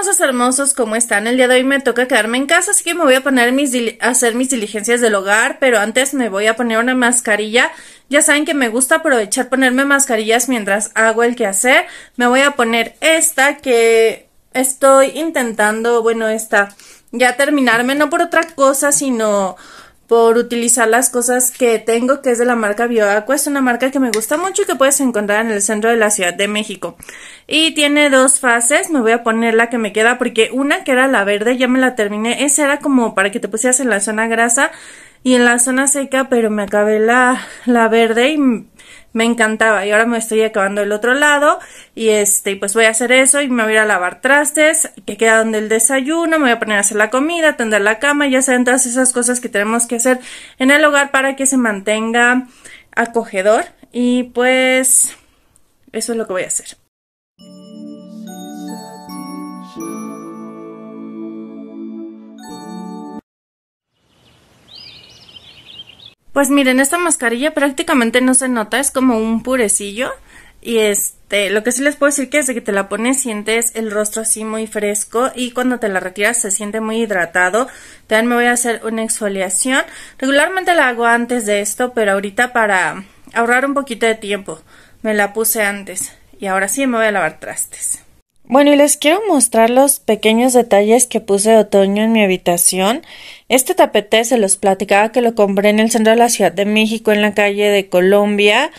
hermosos, hermosos, ¿cómo están? El día de hoy me toca quedarme en casa, así que me voy a poner mis hacer mis diligencias del hogar, pero antes me voy a poner una mascarilla. Ya saben que me gusta aprovechar ponerme mascarillas mientras hago el quehacer. Me voy a poner esta que estoy intentando, bueno, esta ya terminarme, no por otra cosa, sino por utilizar las cosas que tengo, que es de la marca BioAqua. Es una marca que me gusta mucho y que puedes encontrar en el centro de la Ciudad de México. Y tiene dos fases. Me voy a poner la que me queda porque una que era la verde ya me la terminé. Esa era como para que te pusieras en la zona grasa y en la zona seca, pero me acabé la, la verde y me encantaba y ahora me estoy acabando el otro lado y este pues voy a hacer eso y me voy a ir a lavar trastes que queda donde el desayuno me voy a poner a hacer la comida tender la cama ya saben todas esas cosas que tenemos que hacer en el hogar para que se mantenga acogedor y pues eso es lo que voy a hacer Pues miren, esta mascarilla prácticamente no se nota, es como un purecillo. Y este, lo que sí les puedo decir que desde que te la pones sientes el rostro así muy fresco y cuando te la retiras se siente muy hidratado. También me voy a hacer una exfoliación. Regularmente la hago antes de esto, pero ahorita para ahorrar un poquito de tiempo me la puse antes. Y ahora sí me voy a lavar trastes. Bueno, y les quiero mostrar los pequeños detalles que puse de otoño en mi habitación. Este tapete se los platicaba que lo compré en el centro de la Ciudad de México, en la calle de Colombia.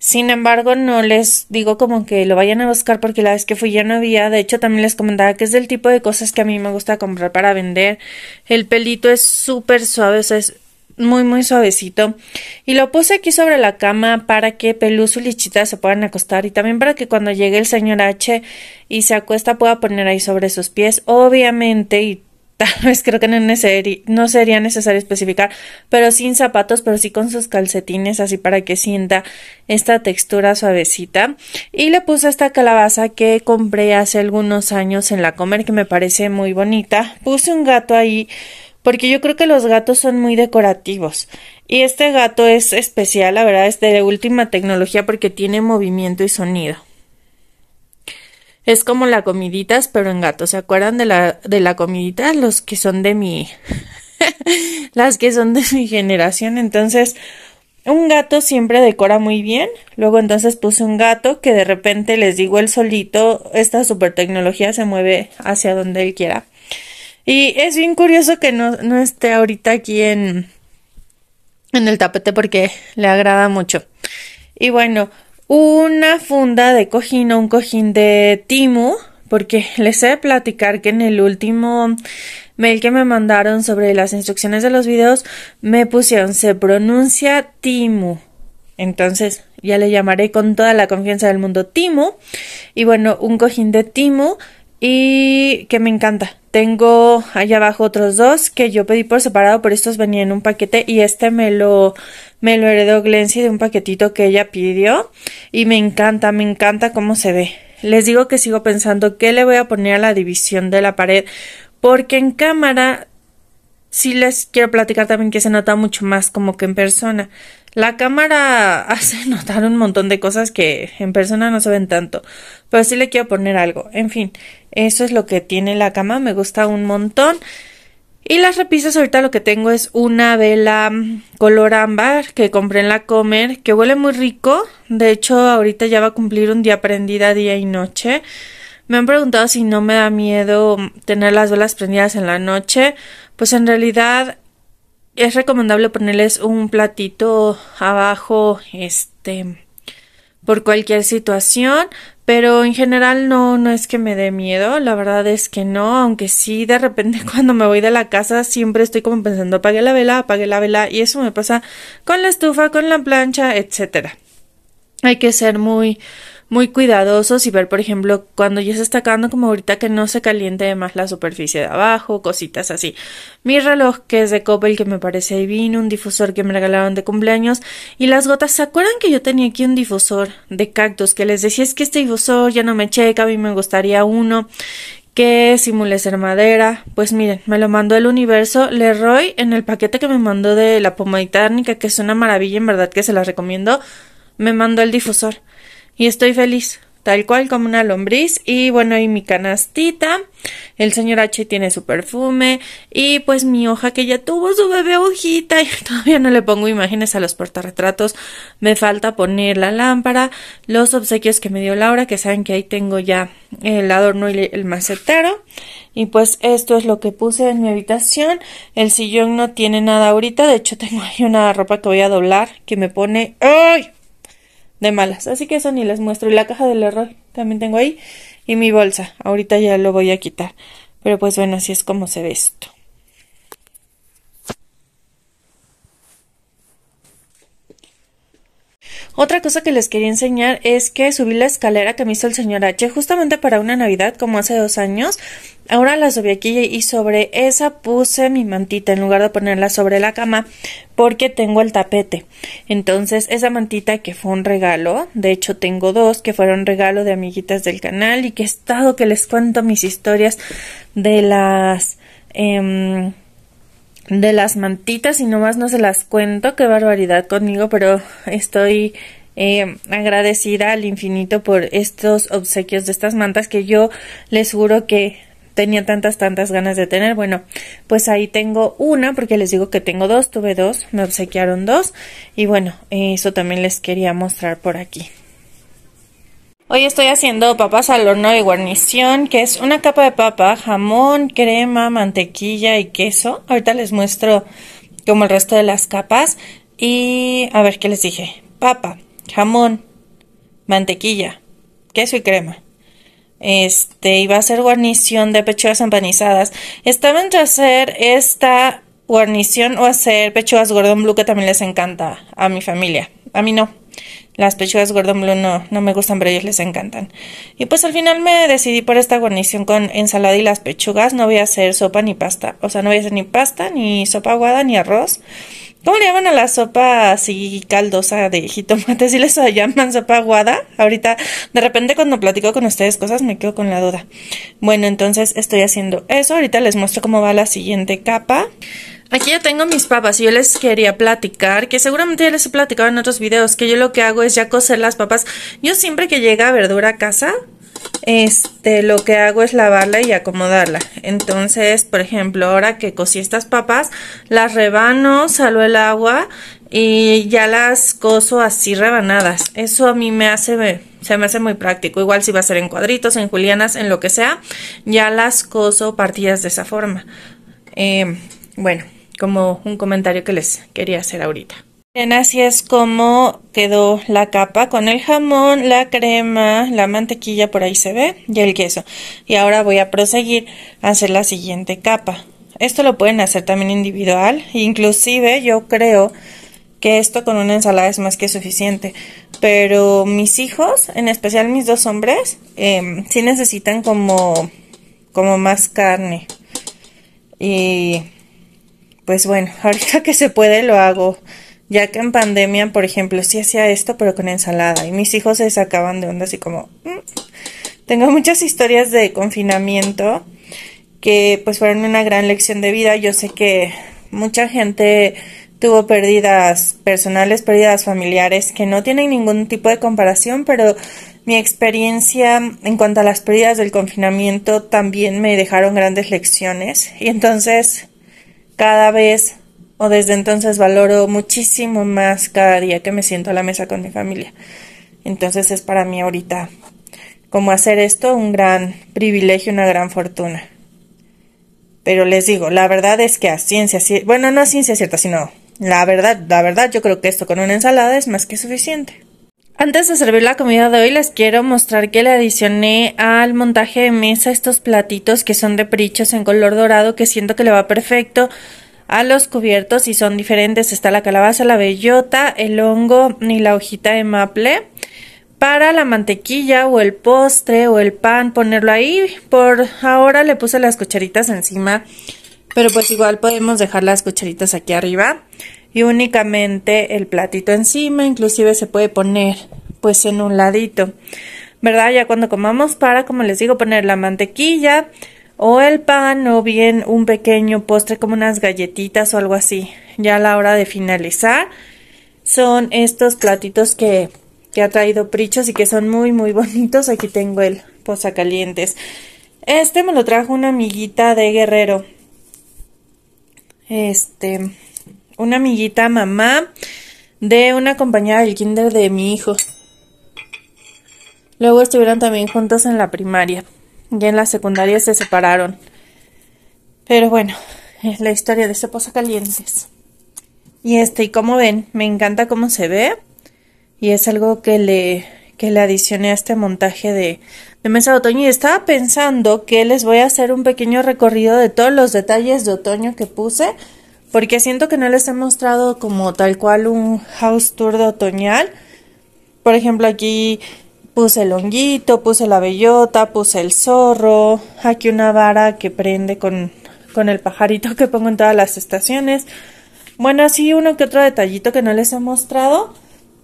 Sin embargo, no les digo como que lo vayan a buscar porque la vez que fui ya no había. De hecho, también les comentaba que es del tipo de cosas que a mí me gusta comprar para vender. El pelito es súper suave, o sea, es muy muy suavecito y lo puse aquí sobre la cama para que Peluso y Lichita se puedan acostar y también para que cuando llegue el señor H y se acuesta pueda poner ahí sobre sus pies obviamente y tal vez creo que no, no sería necesario especificar pero sin zapatos pero sí con sus calcetines así para que sienta esta textura suavecita y le puse esta calabaza que compré hace algunos años en la comer que me parece muy bonita puse un gato ahí porque yo creo que los gatos son muy decorativos. Y este gato es especial, la verdad, es de última tecnología porque tiene movimiento y sonido. Es como la comiditas, pero en gato. ¿Se acuerdan de la, de la comidita? Los que son de mi. las que son de mi generación. Entonces, un gato siempre decora muy bien. Luego, entonces puse un gato que de repente les digo el solito. Esta super tecnología se mueve hacia donde él quiera. Y es bien curioso que no, esté ahorita aquí en, en el tapete porque le agrada mucho. Y bueno, una funda de cojín o un cojín de timo, porque les he de platicar que en el último mail que me mandaron sobre las instrucciones de los videos me pusieron se pronuncia timo. Entonces ya le llamaré con toda la confianza del mundo timo. Y bueno, un cojín de timo y que me encanta. Tengo allá abajo otros dos que yo pedí por separado, pero estos venían en un paquete y este me lo, me lo heredó Glency de un paquetito que ella pidió y me encanta, me encanta cómo se ve. Les digo que sigo pensando qué le voy a poner a la división de la pared porque en cámara si les quiero platicar también que se nota mucho más como que en persona. La cámara hace notar un montón de cosas que en persona no se ven tanto, pero sí le quiero poner algo. En fin, eso es lo que tiene la cama, me gusta un montón. Y las repisas ahorita lo que tengo es una vela mm, color ámbar que compré en la Comer, que huele muy rico. De hecho, ahorita ya va a cumplir un día prendida día y noche. Me han preguntado si no me da miedo mm, tener las velas prendidas en la noche. Pues en realidad es recomendable ponerles un platito abajo, este, por cualquier situación, pero en general no, no es que me dé miedo, la verdad es que no, aunque sí de repente cuando me voy de la casa siempre estoy como pensando apague la vela, apague la vela y eso me pasa con la estufa, con la plancha, etc. Hay que ser muy, muy cuidadosos y ver, por ejemplo, cuando ya se está acabando como ahorita que no se caliente más la superficie de abajo, cositas así. Mi reloj que es de Coppel que me parece divino, un difusor que me regalaron de cumpleaños y las gotas. ¿Se acuerdan que yo tenía aquí un difusor de cactus que les decía es que este difusor ya no me checa, a mí me gustaría uno que simule ser madera. Pues miren, me lo mandó el universo Leroy en el paquete que me mandó de la árnica, que es una maravilla, en verdad que se la recomiendo. Me mandó el difusor y estoy feliz, tal cual como una lombriz. Y bueno, y mi canastita, el señor H tiene su perfume y pues mi hoja que ya tuvo su bebé hojita y todavía no le pongo imágenes a los portarretratos. Me falta poner la lámpara, los obsequios que me dio Laura, que saben que ahí tengo ya el adorno y el macetero. Y pues esto es lo que puse en mi habitación. El sillón no tiene nada ahorita, de hecho tengo ahí una ropa que voy a doblar que me pone ¡ay! de malas. Así que eso ni les muestro. Y la caja del error también tengo ahí. Y mi bolsa. Ahorita ya lo voy a quitar. Pero pues bueno, así es como se ve esto. Otra cosa que les quería enseñar es que subí la escalera que me hizo el señor H justamente para una Navidad como hace dos años. Ahora la subí aquí y sobre esa puse mi mantita en lugar de ponerla sobre la cama porque tengo el tapete. Entonces esa mantita que fue un regalo, de hecho tengo dos que fueron regalo de amiguitas del canal y que he estado que les cuento mis historias de las... Em, de las mantitas y nomás no se las cuento, qué barbaridad conmigo, pero estoy eh, agradecida al infinito por estos obsequios de estas mantas que yo les juro que tenía tantas, tantas ganas de tener. Bueno, pues ahí tengo una, porque les digo que tengo dos, tuve dos, me obsequiaron dos y bueno, eso también les quería mostrar por aquí. Hoy estoy haciendo papas al horno y guarnición, que es una capa de papa, jamón, crema, mantequilla y queso. Ahorita les muestro como el resto de las capas. Y a ver qué les dije. Papa, jamón, mantequilla, queso y crema. Este, iba a ser guarnición de pechugas empanizadas. Estaba entre hacer esta guarnición o hacer pechugas Gordon Blue que también les encanta a mi familia. A mí no. Las pechugas Gordon Blue no, me gustan, pero ellos les encantan. Y pues al final me decidí por esta guarnición con ensalada y las pechugas. No voy a hacer sopa ni pasta. O sea, no voy a hacer ni pasta, ni sopa aguada, ni arroz. ¿Cómo le llaman a la sopa así caldosa de jitomate? ¿Si les llaman sopa aguada? Ahorita, de repente cuando platico con ustedes cosas me quedo con la duda. Bueno, entonces estoy haciendo eso. Ahorita les muestro cómo va la siguiente capa. Aquí ya tengo mis papas y yo les quería platicar, que seguramente ya les he platicado en otros videos, que yo lo que hago es ya cocer las papas. Yo siempre que llega verdura a casa, este, lo que hago es lavarla y acomodarla. Entonces, por ejemplo, ahora que cocí estas papas, las rebano, salo el agua y ya las coso así rebanadas. Eso a mí me hace, se me hace muy práctico. Igual si va a ser en cuadritos, en julianas, en lo que sea, ya las coso partidas de esa forma. Em, bueno como un comentario que les quería hacer ahorita. Bien, así es como quedó la capa con el jamón, la crema, la mantequilla por ahí se ve y el queso. Y ahora voy a proseguir a hacer la siguiente capa. Esto lo pueden hacer también individual, inclusive yo creo que esto con una ensalada es más que suficiente. Pero mis hijos, en especial mis dos hombres, em, sí necesitan como, como más carne. Y pues bueno, ahorita que se puede lo hago. Ya que en pandemia, por ejemplo, sí hacía esto, pero con ensalada. Y mis hijos se sacaban de onda así como... Mm". Tengo muchas historias de confinamiento que pues fueron una gran lección de vida. Yo sé que mucha gente tuvo pérdidas personales, pérdidas familiares que no tienen ningún tipo de comparación, pero mi experiencia en cuanto a las pérdidas del confinamiento también me dejaron grandes lecciones. Y entonces cada vez o desde entonces valoro muchísimo más cada día que me siento a la mesa con mi familia. Entonces es para mí ahorita como hacer esto un gran privilegio, una gran fortuna. Pero les digo, la verdad es que a ciencia bueno, no a ciencia cierta, sino la verdad, la verdad yo creo que esto con una ensalada es más que suficiente. Antes de servir la comida de hoy les quiero mostrar que le adicioné al montaje de mesa estos platitos que son de prichos en color dorado que siento que le va perfecto a los cubiertos y son diferentes. Está la calabaza, la bellota, el hongo y la hojita de maple. Para la mantequilla o el postre o el pan ponerlo ahí. Por ahora le puse las cucharitas encima pero pues igual podemos dejar las cucharitas aquí arriba y únicamente el platito encima, inclusive se puede poner pues en un ladito, ¿verdad? Ya cuando comamos para, como les digo, poner la mantequilla o el pan o bien un pequeño postre como unas galletitas o algo así. Ya a la hora de finalizar son estos platitos que, que ha traído Prichos y que son muy muy bonitos. Aquí tengo el calientes. Este me lo trajo una amiguita de Guerrero. Este, una amiguita mamá de una compañera del kinder de mi hijo. Luego estuvieron también juntos en la primaria y en la secundaria se separaron. Pero bueno, es la historia de pozo Calientes. Y este, y como ven, me encanta cómo se ve. Y es algo que le, que le adicioné a este montaje de, de Mesa de Otoño. Y estaba pensando que les voy a hacer un pequeño recorrido de todos los detalles de otoño que puse porque siento que no les he mostrado como tal cual un house tour de otoñal. Por ejemplo, aquí puse el honguito, puse la bellota, puse el zorro, aquí una vara que prende con, con el pajarito que pongo en todas las estaciones. Bueno, así uno que otro detallito que no les he mostrado.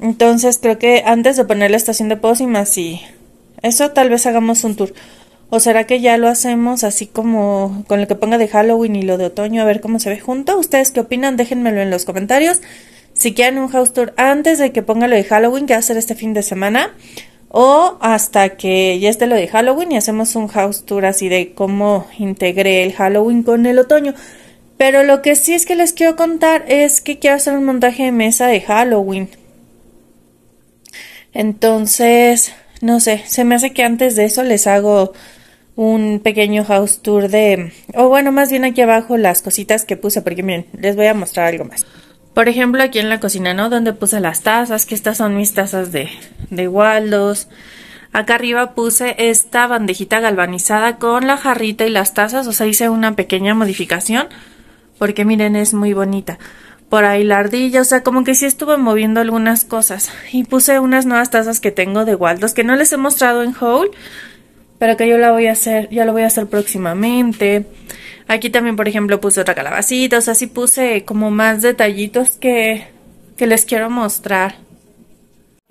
Entonces creo que antes de poner la estación de pócimas y eso tal vez hagamos un tour. ¿O será que ya lo hacemos así como con lo que ponga de Halloween y lo de otoño a ver cómo se ve junto? ¿Ustedes qué opinan? Déjenmelo en los comentarios. Si quieren un house tour antes de que ponga lo de Halloween, que va a ser este fin de semana. O hasta que ya esté lo de Halloween y hacemos un house tour así de cómo integré el Halloween con el otoño. Pero lo que sí es que les quiero contar es que quiero hacer un montaje de mesa de Halloween. Entonces, no sé, se me hace que antes de eso les hago un pequeño house tour de, o bueno, más bien aquí abajo las cositas que puse, porque miren, les voy a mostrar algo más. Por ejemplo, aquí en la cocina, ¿no? Donde puse las tazas, que estas son mis tazas de, de Waldos. Acá arriba puse esta bandejita galvanizada con la jarrita y las tazas, o sea, hice una pequeña modificación, porque miren, es muy bonita. Por ahí la ardilla, o sea, como que sí estuve moviendo algunas cosas. Y puse unas nuevas tazas que tengo de Waldos, que no les he mostrado en haul, pero que yo la voy a hacer, ya lo voy a hacer próximamente. Aquí también, por ejemplo, puse otra calabacita, o sea, sí puse como más detallitos que, que les quiero mostrar.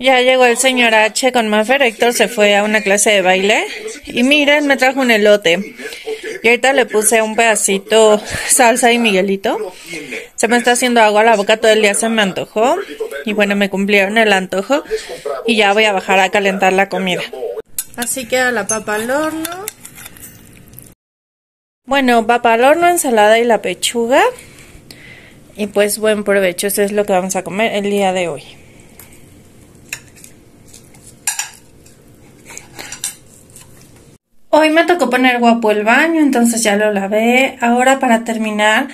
Ya llegó el señor H con Maffer, Héctor se fue a una clase de baile y miren, me trajo un elote. Y ahorita le puse un pedacito salsa y miguelito. Se me está haciendo agua a la boca todo el día, se me antojó. Y bueno, me cumplieron el antojo y ya voy a bajar a calentar la comida. Así queda la papa al horno. Bueno, papa al horno, ensalada y la pechuga. Y pues buen provecho, eso es lo que vamos a comer el día de hoy. Hoy me tocó poner guapo el baño, entonces ya lo lavé. Ahora para terminar,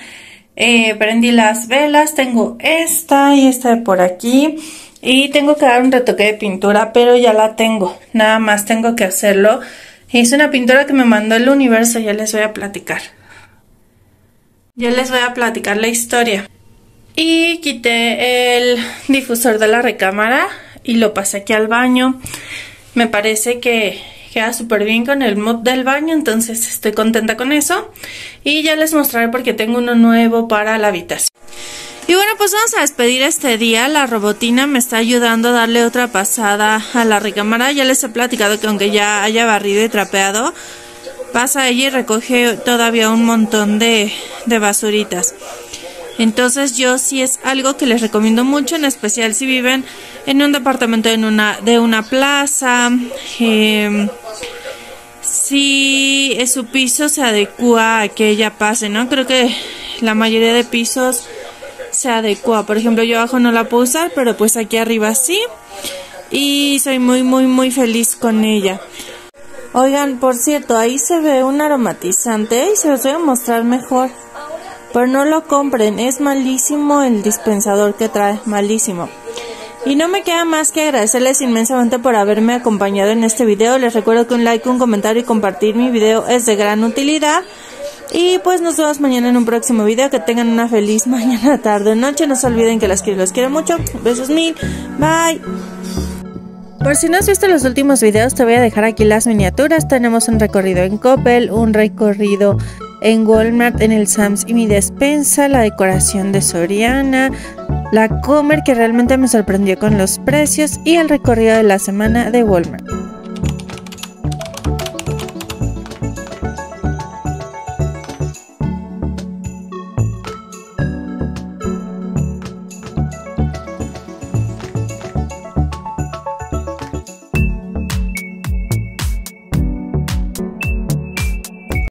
eh, prendí las velas. Tengo esta y esta de por aquí. Y tengo que dar un retoque de pintura, pero ya la tengo. Nada más tengo que hacerlo. Es una pintura que me mandó el universo, ya les voy a platicar. Ya les voy a platicar la historia. Y quité el difusor de la recámara y lo pasé aquí al baño. Me parece que queda súper bien con el mod del baño, entonces estoy contenta con eso. Y ya les mostraré porque tengo uno nuevo para la habitación. Y bueno, pues vamos a despedir este día. La robotina me está ayudando a darle otra pasada a la recámara. Ya les he platicado que aunque ya haya barrido y trapeado, pasa ella y recoge todavía un montón de, de basuritas. Entonces yo sí es algo que les recomiendo mucho, en especial si viven en un departamento en una, de una plaza, eh, si su piso se adecua a que ella pase, ¿no? Creo que la mayoría de pisos se adecua. Por ejemplo, yo abajo no la puedo usar, pero pues aquí arriba sí. Y soy muy, muy, muy feliz con ella. Oigan, por cierto, ahí se ve un aromatizante y se los voy a mostrar mejor. Pero no lo compren, es malísimo el dispensador que trae, malísimo. Y no me queda más que agradecerles inmensamente por haberme acompañado en este video. Les recuerdo que un like, un comentario y compartir mi video es de gran utilidad. Y pues nos vemos mañana en un próximo video. Que tengan una feliz mañana, tarde, noche. No se olviden que las quiero, quiero mucho. Besos mil. Bye. Por si no has visto los últimos videos, te voy a dejar aquí las miniaturas. Tenemos un recorrido en Coppel, un recorrido en Walmart, en el Sam's y mi despensa, la decoración de Soriana, la Comer que realmente me sorprendió con los precios y el recorrido de la semana de Walmart.